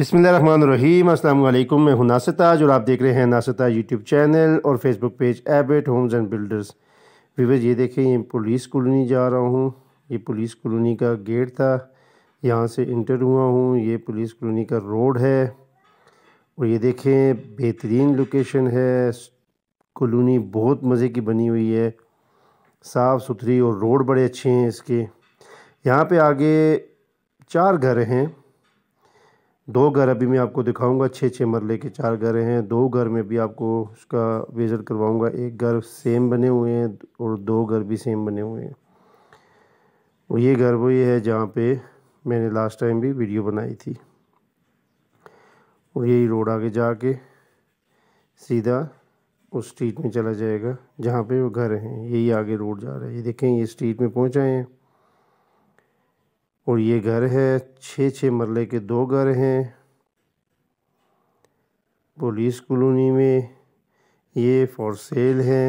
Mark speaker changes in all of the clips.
Speaker 1: अस्सलाम वालेकुम मैं हूं नासिता जो आप देख रहे हैं नासिता यूट्यूब चैनल और फेसबुक पेज एबिट होम्स एंड बिल्डर्स वीवर ये देखें ये पुलिस कॉलोनी जा रहा हूँ ये पुलिस कॉलोनी का गेट था यहाँ से इंटर हुआ हूँ ये पुलिस कॉलोनी का रोड है और ये देखें बेहतरीन लोकेशन है कॉलोनी बहुत मज़े की बनी हुई है साफ़ सुथरी और रोड बड़े अच्छे हैं इसके यहाँ पर आगे चार घर हैं दो घर अभी मैं आपको दिखाऊंगा छः छः मरले के चार घर हैं दो घर में भी आपको उसका विज़िट करवाऊंगा एक घर सेम बने हुए हैं और दो घर भी सेम बने हुए हैं और ये घर वो ये है जहाँ पे मैंने लास्ट टाइम भी वीडियो बनाई थी और यही रोड आगे जाके सीधा उस स्ट्रीट में चला जाएगा जहाँ पे वो घर हैं यही आगे रोड जा रहा है ये देखें ये स्ट्रीट में पहुँचाए हैं और ये घर है छः छः मरले के दो घर हैं पुलिस कॉलोनी में ये फॉर सेल है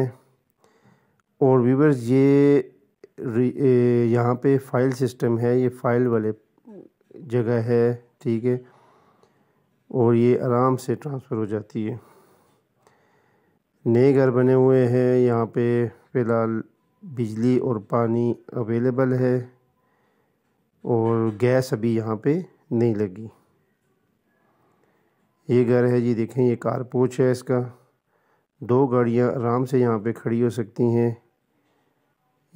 Speaker 1: और वीवर ये यहाँ पे फाइल सिस्टम है ये फाइल वाले जगह है ठीक है और ये आराम से ट्रांसफ़र हो जाती है नए घर बने हुए हैं यहाँ पे फ़िलहाल बिजली और पानी अवेलेबल है और गैस अभी यहाँ पे नहीं लगी ये घर है जी देखें ये कारपोच है इसका दो गाड़ियाँ आराम से यहाँ पे खड़ी हो सकती हैं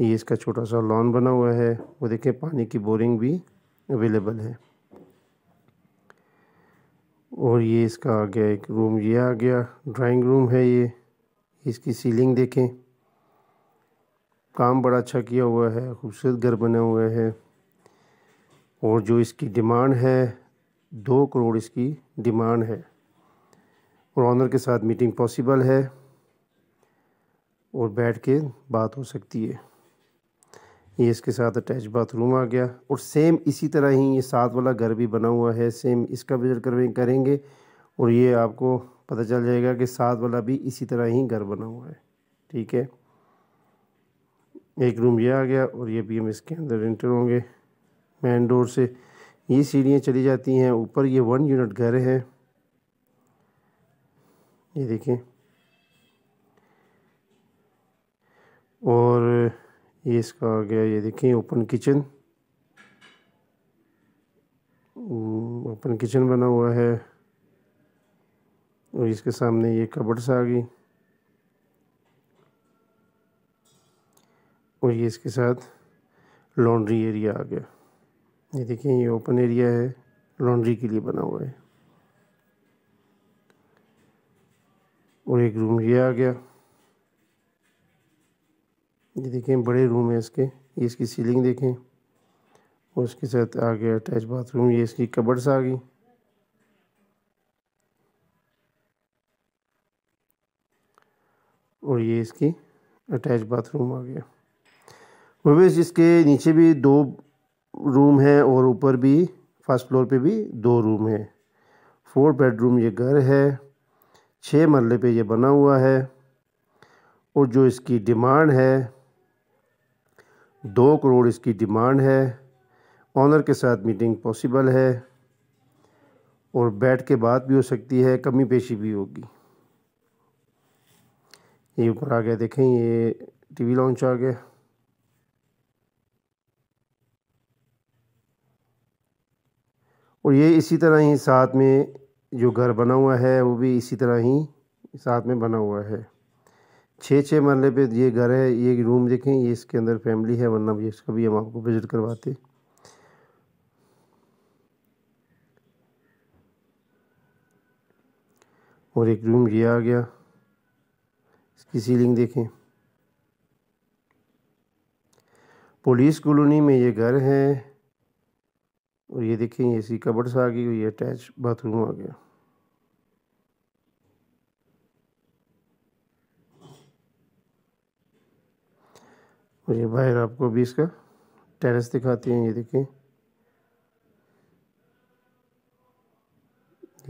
Speaker 1: ये इसका छोटा सा लॉन बना हुआ है वो देखें पानी की बोरिंग भी अवेलेबल है और ये इसका आ गया एक रूम ये आ गया ड्राइंग रूम है ये इसकी सीलिंग देखें काम बड़ा अच्छा किया हुआ है खूबसूरत घर बना हुआ है और जो इसकी डिमांड है दो करोड़ इसकी डिमांड है और ऑनर के साथ मीटिंग पॉसिबल है और बैठ के बात हो सकती है ये इसके साथ अटैच बाथरूम आ गया और सेम इसी तरह ही ये साथ वाला घर भी बना हुआ है सेम इसका विजिट करेंगे और ये आपको पता चल जाएगा कि साथ वाला भी इसी तरह ही घर बना हुआ है ठीक है एक रूम ये आ गया और ये भी हम इसके अंदर इंटर होंगे मैन डोर से ये सीढ़ियाँ चली जाती हैं ऊपर ये वन यूनिट घर है ये देखें और ये इसका आ गया ये देखें open kitchen hmm, open kitchen बना हुआ है और इसके सामने ये सा आ गई और ये इसके साथ लॉन्ड्री एरिया आ गया ये देखिए ये ओपन एरिया है लॉन्ड्री के लिए बना हुआ है और एक रूम ये आ गया ये देखें बड़े रूम है इसके ये इसकी सीलिंग देखें और उसके साथ आ गया अटैच बाथरूम ये इसकी कबर्स आ गई और ये इसकी अटैच बाथरूम आ गया भी इसके नीचे भी दो रूम है और ऊपर भी फर्स्ट फ्लोर पे भी दो रूम है फोर बेडरूम ये घर है छः मरले पे ये बना हुआ है और जो इसकी डिमांड है दो करोड़ इसकी डिमांड है ऑनर के साथ मीटिंग पॉसिबल है और बैठ के बात भी हो सकती है कमी पेशी भी होगी ये ऊपर आ गया देखें ये टीवी लॉन्च आ गया और ये इसी तरह ही साथ में जो घर बना हुआ है वो भी इसी तरह ही साथ में बना हुआ है छः छः मरले पे ये घर है ये रूम देखें ये इसके अंदर फैमिली है वरना भी इसका भी हम आपको विज़िट करवाते और एक रूम ये आ गया इसकी सीलिंग देखें पुलिस कॉलोनी में ये घर है और ये देखें ये सी कबर्ड्स आ गई और ये अटैच बाथरूम आ गया और ये बाहर आपको भी इसका टेरेस दिखाते हैं ये देखें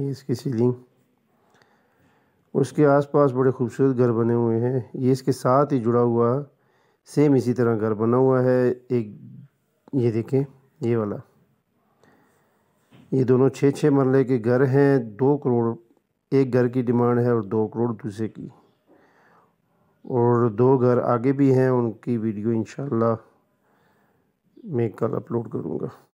Speaker 1: ये इसकी सीलिंग उसके आसपास बड़े खूबसूरत घर बने हुए हैं ये इसके साथ ही जुड़ा हुआ सेम इसी तरह घर बना हुआ है एक ये देखें ये वाला ये दोनों छः छः मरले के घर हैं दो करोड़ एक घर की डिमांड है और दो करोड़ दूसरे की और दो घर आगे भी हैं उनकी वीडियो इन मैं कल अपलोड करूँगा